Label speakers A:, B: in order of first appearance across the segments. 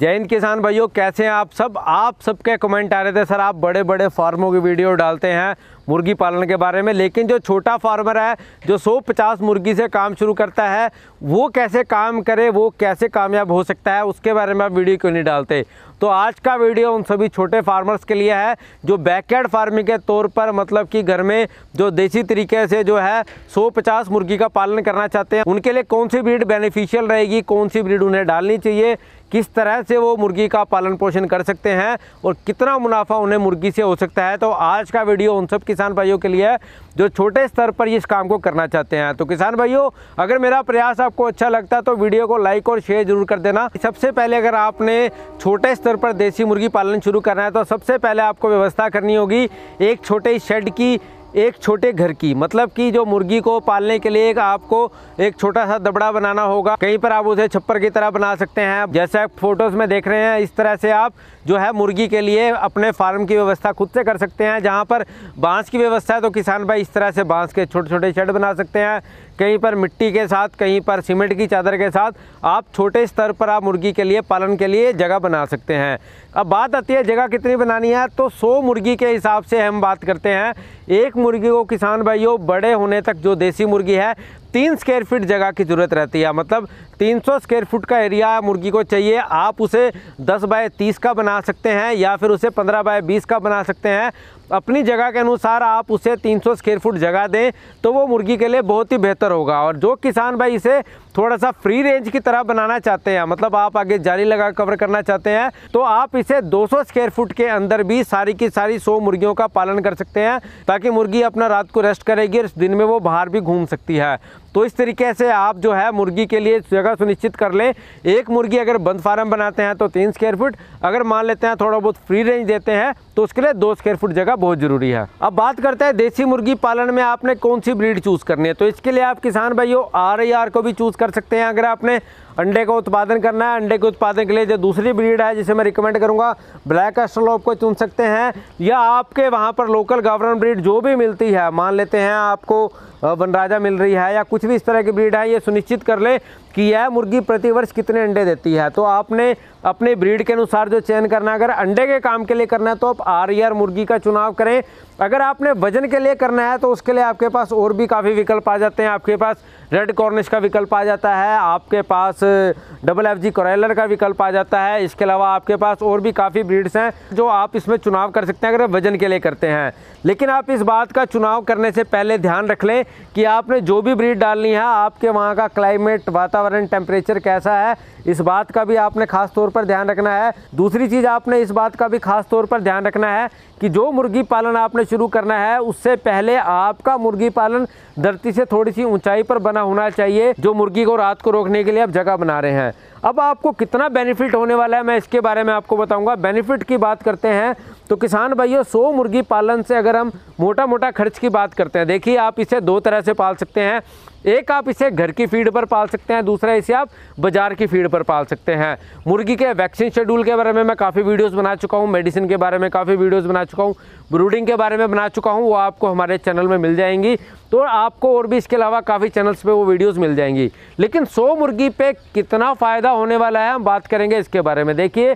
A: जय हिंद किसान भाइयों कैसे हैं आप सब आप सबके कमेंट आ रहे थे सर आप बड़े बड़े फार्मों की वीडियो डालते हैं मुर्गी पालन के बारे में लेकिन जो छोटा फार्मर है जो 150 मुर्गी से काम शुरू करता है वो कैसे काम करे वो कैसे कामयाब हो सकता है उसके बारे में आप वीडियो क्यों नहीं डालते तो आज का वीडियो उन सभी छोटे फार्मर्स के लिए है जो बैकयार्ड फार्मिंग के तौर पर मतलब कि घर में जो देसी तरीके से जो है 150 मुर्गी का पालन करना चाहते हैं उनके लिए कौन सी ब्रीड बेनिफिशियल रहेगी कौन सी ब्रीड उन्हें डालनी चाहिए किस तरह से वो मुर्गी का पालन पोषण कर सकते हैं और कितना मुनाफा उन्हें मुर्गी से हो सकता है तो आज का वीडियो उन सब की किसान भाइयों के लिए है जो छोटे स्तर पर इस काम को करना चाहते हैं तो किसान भाइयों अगर मेरा प्रयास आपको अच्छा लगता है तो वीडियो को लाइक और शेयर जरूर कर देना सबसे पहले अगर आपने छोटे स्तर पर देसी मुर्गी पालन शुरू करना है तो सबसे पहले आपको व्यवस्था करनी होगी एक छोटे शेड की एक छोटे घर की मतलब कि जो मुर्गी को पालने के लिए एक आपको एक छोटा सा दबड़ा बनाना होगा कहीं पर आप उसे छप्पर की तरह बना सकते हैं जैसे आप फोटोज़ में देख रहे हैं इस तरह से आप जो है मुर्गी के लिए अपने फार्म की व्यवस्था खुद से कर सकते हैं जहाँ पर बांस की व्यवस्था है तो किसान भाई इस तरह से बांस के छोटे छोटे शेड बना सकते हैं कहीं पर मिट्टी के साथ कहीं पर सीमेंट की चादर के साथ आप छोटे स्तर पर आप मुर्गी के लिए पालन के लिए जगह बना सकते हैं अब बात आती है जगह कितनी बनानी है तो सौ मुर्गी के हिसाब से हम बात करते हैं एक मुर्गी को किसान भाइयों बड़े होने तक जो देसी मुर्गी है तीन स्क्वेयर फीट जगह की ज़रूरत रहती है मतलब 300 स्क्वायर फुट का एरिया मुर्गी को चाहिए आप उसे 10 बाय 30 का बना सकते हैं या फिर उसे 15 बाय 20 का बना सकते हैं अपनी जगह के अनुसार आप उसे 300 सौ स्क्वेयर फुट जगह दें तो वो मुर्गी के लिए बहुत ही बेहतर होगा और जो किसान भाई इसे थोड़ा सा फ्री रेंज की तरह बनाना चाहते हैं मतलब आप आगे जाली लगा कवर करना चाहते हैं तो आप इसे 200 स्क्वेयर फुट के अंदर भी सारी की सारी 100 मुर्गियों का पालन कर सकते हैं ताकि मुर्गी अपना रात को रेस्ट करेगी और दिन में वो बाहर भी घूम सकती है तो इस तरीके से आप जो है मुर्गी के लिए जगह सुनिश्चित कर लें एक मुर्गी अगर बंद फार्म बनाते हैं तो तीन स्क्वेयर फुट अगर मान लेते हैं थोड़ा बहुत फ्री रेंज देते हैं तो उसके लिए दो स्क्वेयर फुट जगह बहुत ज़रूरी है अब बात करते हैं देसी मुर्गी पालन में आपने कौन सी ब्रीड चूज़ करनी है तो इसके लिए आप किसान भाइयों आर आई आर को भी चूज़ कर सकते हैं अगर आपने अंडे का उत्पादन करना है अंडे के उत्पादन के लिए जो दूसरी ब्रीड है जिसे मैं रिकमेंड करूंगा ब्लैक एस्ट्रोलॉप को चुन सकते हैं या आपके वहाँ पर लोकल गवर्न ब्रीड जो भी मिलती है मान लेते हैं आपको वनराजा मिल रही है या कुछ भी इस तरह की ब्रीड है ये सुनिश्चित कर ले कि यह मुर्गी प्रतिवर्ष कितने अंडे देती है तो आपने अपने ब्रीड के अनुसार जो चयन करना अगर अंडे के काम के लिए करना है तो आप आर मुर्गी का चुनाव चुनाव करें अगर आपने वजन के लिए करना है तो उसके लिए आपके पास और भी काफ़ी विकल्प आ जाते हैं आपके पास रेड कॉर्निश का विकल्प आ जाता है आपके पास डबल एफ जी करेलर का विकल्प आ जाता है इसके अलावा आपके पास और भी काफ़ी ब्रीड्स हैं जो आप इसमें चुनाव कर सकते हैं अगर वजन के लिए करते हैं लेकिन आप इस बात का चुनाव करने से पहले ध्यान रख लें कि आपने जो भी ब्रीड डालनी है आपके वहाँ का क्लाइमेट वातावरण टेम्परेचर कैसा है इस बात का भी आपने खास तौर पर ध्यान रखना है दूसरी चीज़ आपने इस बात का भी खास तौर पर ध्यान रखना है कि जो मुर्गी पालन आपने शुरू करना है उससे पहले आपका मुर्गी पालन धरती से थोड़ी सी ऊंचाई पर बना होना चाहिए जो मुर्गी को रात को रोकने के लिए आप जगह बना रहे हैं अब आपको कितना बेनिफिट होने वाला है मैं इसके बारे में आपको बताऊंगा बेनिफिट की बात करते हैं तो किसान भाइयों सौ मुर्गी पालन से अगर हम मोटा मोटा खर्च की बात करते हैं देखिए आप इसे दो तरह से पाल सकते हैं एक आप इसे घर की फीड पर पाल सकते हैं दूसरा इसे आप बाज़ार की फीड पर पाल सकते हैं मुर्गी के वैक्सीन शेड्यूल के बारे में मैं काफ़ी वीडियोस बना चुका हूँ मेडिसिन के बारे में काफ़ी वीडियोस बना चुका हूँ ब्रूडिंग के बारे में बना चुका हूँ वो आपको हमारे चैनल में मिल जाएंगी तो आपको और भी इसके अलावा काफ़ी चैनल्स पर वो वीडियोज़ मिल जाएंगी लेकिन सौ मुर्गी पर कितना फ़ायदा होने वाला है हम बात करेंगे इसके बारे में देखिए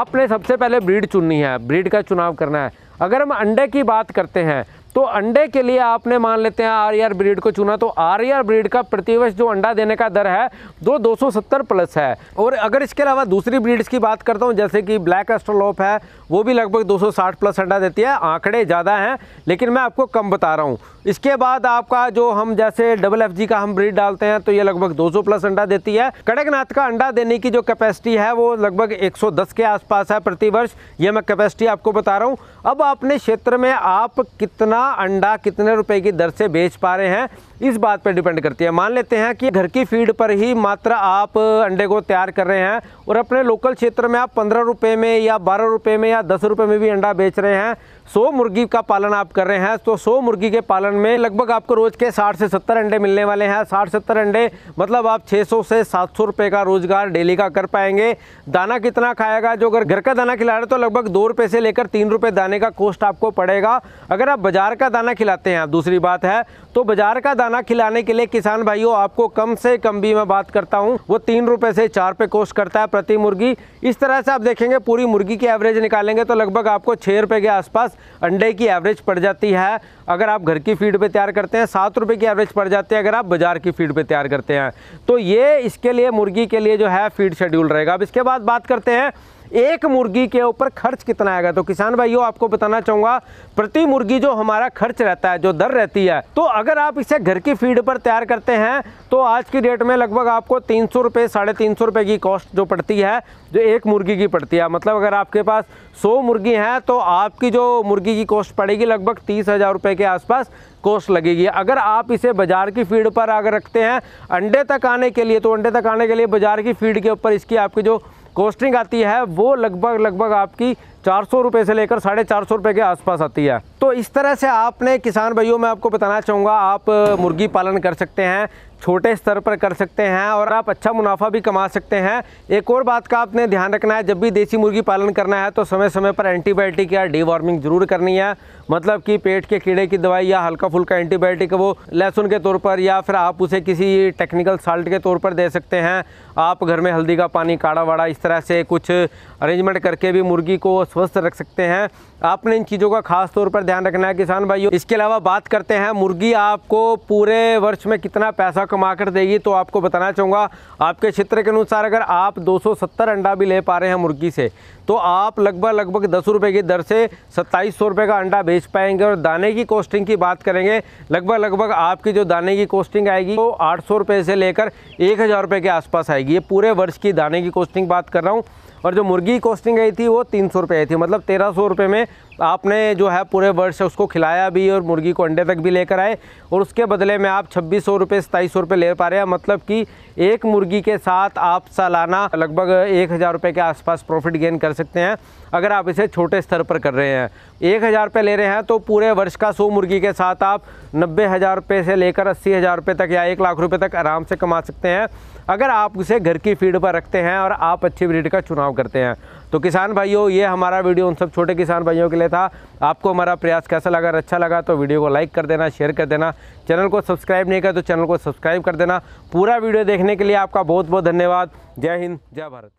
A: आपने सबसे पहले ब्रीड चुननी है ब्रीड का चुनाव करना है अगर हम अंडे की बात करते हैं तो अंडे के लिए आपने मान लेते हैं आर ब्रीड को चुना तो आर ब्रीड का प्रतिवर्ष जो अंडा देने का दर है दो दो 270 प्लस है और अगर इसके अलावा दूसरी ब्रीड्स की बात करता हूँ जैसे कि ब्लैक एस्ट्रोलॉप है वो भी लगभग 260 प्लस अंडा देती है आंकड़े ज़्यादा हैं लेकिन मैं आपको कम बता रहा हूँ इसके बाद आपका जो हम जैसे डबल एफ का हम ब्रीड डालते हैं तो ये लगभग 200 प्लस अंडा देती है कड़कनाथ का अंडा देने की जो कैपेसिटी है वो लगभग 110 के आसपास है प्रतिवर्ष ये मैं कैपेसिटी आपको बता रहा हूँ अब अपने क्षेत्र में आप कितना अंडा कितने रुपए की दर से बेच पा रहे हैं इस बात पर डिपेंड करती है मान लेते हैं कि घर की फीड पर ही मात्र आप अंडे को तैयार कर रहे हैं और अपने लोकल क्षेत्र में आप पंद्रह रुपये में या बारह रुपये में या दस रुपये में भी अंडा बेच रहे हैं सौ मुर्गी का पालन आप कर रहे हैं तो सौ मुर्गी के पालन में लगभग आपको रोज़ के साठ से सत्तर अंडे मिलने वाले हैं साठ सत्तर अंडे मतलब आप 600 से 700 रुपए का रोज़गार डेली का कर पाएंगे दाना कितना खाएगा जो अगर घर का दाना खिला रहे तो लगभग दो रुपये से लेकर तीन रुपये दाने का कोस्ट आपको पड़ेगा अगर आप बाज़ार का दाना खिलाते हैं आप दूसरी बात है तो बाज़ार का दाना खिलाने के लिए किसान भाइयों आपको कम से कम भी मैं बात करता हूँ वो तीन रुपये से चार रुपये कोस्ट करता है प्रति मुर्गी इस तरह से आप देखेंगे पूरी मुर्गी की एवरेज निकालेंगे तो लगभग आपको छः रुपये के आसपास अंडे की एवरेज पड़ जाती है अगर आप घर की फीड पे तैयार करते हैं सात रुपये की एवरेज पड़ जाती है अगर आप बाज़ार की फीड पे तैयार करते हैं तो ये इसके लिए मुर्गी के लिए जो है फीड शेड्यूल रहेगा अब इसके बाद बात करते हैं एक मुर्गी के ऊपर खर्च कितना आएगा तो किसान भाइयों आपको बताना चाहूँगा प्रति मुर्गी जो हमारा खर्च रहता है जो दर रहती है तो अगर आप इसे घर की फीड पर तैयार करते हैं तो आज की डेट में लगभग आपको तीन सौ रुपये साढ़े तीन सौ रुपये की कॉस्ट जो पड़ती है जो एक मुर्गी की पड़ती है मतलब अगर आपके पास सौ मुर्गी हैं तो आपकी जो मुर्गी की कॉस्ट पड़ेगी लगभग तीस हज़ार रुपये के आसपास कॉस्ट लगेगी अगर आप इसे बाज़ार की फीड पर अगर रखते हैं अंडे तक आने के लिए तो अंडे तक आने के लिए बाज़ार की फीड के ऊपर इसकी आपकी जो कॉस्टिंग आती है वो लगभग लगभग आपकी चार सौ रुपये से लेकर साढ़े चार सौ रुपये के आसपास आती है तो इस तरह से आपने किसान भाइयों मैं आपको बताना चाहूँगा आप मुर्गी पालन कर सकते हैं छोटे स्तर पर कर सकते हैं और आप अच्छा मुनाफा भी कमा सकते हैं एक और बात का आपने ध्यान रखना है जब भी देसी मुर्गी पालन करना है तो समय समय पर एंटीबायोटिक या डीवॉर्मिंग जरूर करनी है मतलब कि पेट के कीड़े की दवाई या हल्का फुल्का एंटीबायोटिक वो लहसुन के तौर पर या फिर आप उसे किसी टेक्निकल साल्ट के तौर पर दे सकते हैं आप घर में हल्दी का पानी काढ़ा वाड़ा इस तरह से कुछ अरेंजमेंट करके भी मुर्गी को स्वस्थ रख सकते हैं आपने इन चीज़ों का खास तौर पर ध्यान रखना है किसान भाइयों इसके अलावा बात करते हैं मुर्गी आपको पूरे वर्ष में कितना पैसा कमा कर देगी तो आपको बताना चाहूँगा आपके क्षेत्र के अनुसार अगर आप 270 अंडा भी ले पा रहे हैं मुर्गी से तो आप लगभग लगभग दस रुपये की दर से सत्ताईस सौ रुपये का अंडा बेच पाएंगे और दाने की कॉस्टिंग की बात करेंगे लगभग लगभग आपकी जो दाने की कॉस्टिंग आएगी वो आठ सौ रुपये से लेकर एक हज़ार रुपये के आसपास आएगी ये पूरे वर्ष की दाने की कॉस्टिंग बात कर रहा हूँ और जो मुर्गी कॉस्टिंग आई थी वो तीन सौ रुपये आई थी मतलब तेरह सौ रुपये में आपने जो है पूरे वर्ष उसको खिलाया भी और मुर्गी को अंडे तक भी लेकर आए और उसके बदले में आप छब्बीस सौ रुपये सताईस सौ रुपये ले पा रहे हैं मतलब कि एक मुर्गी के साथ आप सालाना लगभग एक हज़ार रुपये के आसपास प्रॉफिट गेन कर सकते हैं अगर आप इसे छोटे स्तर पर कर रहे हैं एक हज़ार रुपये ले रहे हैं तो पूरे वर्ष का सौ मुर्गी के साथ आप नब्बे हज़ार रुपये से लेकर अस्सी हज़ार रुपये तक या एक लाख रुपये तक आराम से कमा सकते हैं अगर आप उसे घर की फीड पर रखते हैं और आप अच्छी ब्रीड का चुनाव करते हैं तो किसान भाइयों ये हमारा वीडियो उन सब छोटे किसान भाइयों के लिए था आपको हमारा प्रयास कैसा लगा अच्छा लगा तो वीडियो को लाइक कर देना शेयर कर देना चैनल को सब्सक्राइब नहीं किया तो चैनल को सब्सक्राइब कर देना पूरा वीडियो देखने के लिए आपका बहुत बहुत धन्यवाद जय हिंद जय भारत